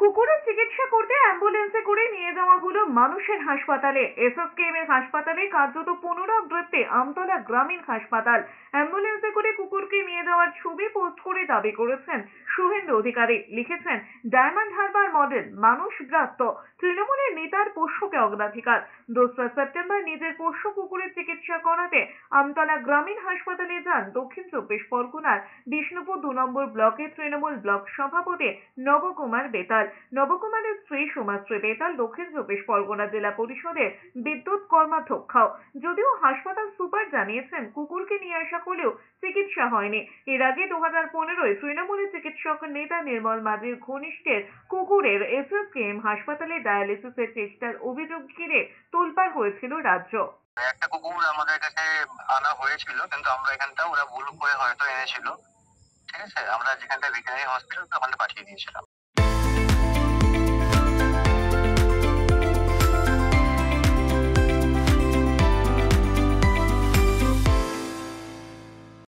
কুকুরের চিকিৎসা করতে অ্যাম্বুলেন্সে করে নিয়ে যাওয়া হলো মানুষের হাসপাতালে এসএসকেএম এর হাসপাতালে কার্যত পুনরাবৃত্তে আমতলা গ্রামীণ হাসপাতাল অ্যাম্বুলেন্সে করে দেওয়ার ছবি পোস্ট করে দাবি করেছেন শুভেন্দু অধিকারী লিখেছেন ডায়মন্ড হারবার মডেল মানুষ গ্রাস্ত তৃণমূলের নেতার পোষ্যকে অগ্রাধিকার দোসরা সেপ্টেম্বর নিজের পোষ্য কুকুরের চিকিৎসা করাতে আমতলা গ্রামীণ হাসপাতালে যান দক্ষিণ চব্বিশ পরগনার বিষ্ণুপুর দু নম্বর ব্লকের তৃণমূল ব্লক সভাপতি নবকুমার বেতাল নবকুমারের স্ত্রী সোমাশ্রী বেতাল দক্ষিণ চব্বিশ পরগনা জেলা পরিষদের বিদ্যুৎ কর্মাধ্যক্ষাও যদিও হাসপাতাল সুপার জানিয়েছেন কুকুরকে নিয়ে আসা হলেও চিকিৎসা হয়নি এর আগে দু হাজার পনেরোয় তৃণমূলের চিকিৎসক নেতা নির্মল মাঝির ঘনিষ্ঠের কুকুরের এসএসকেএম হাসপাতালে ডায়ালিসিসের চেষ্টার অভিযোগ ঘিরে তোলপাড় হয়েছিল রাজ্য একটা কুকুর আমাদের কাছে আনা হয়েছিল কিন্তু আমরা এখানটা ওরা ভুল করে হয়তো এনেছিল ঠিক আছে আমরা যেখানটা ভেটেরিনারি হসপিটাল ওখানে পাঠিয়ে দিয়েছিলাম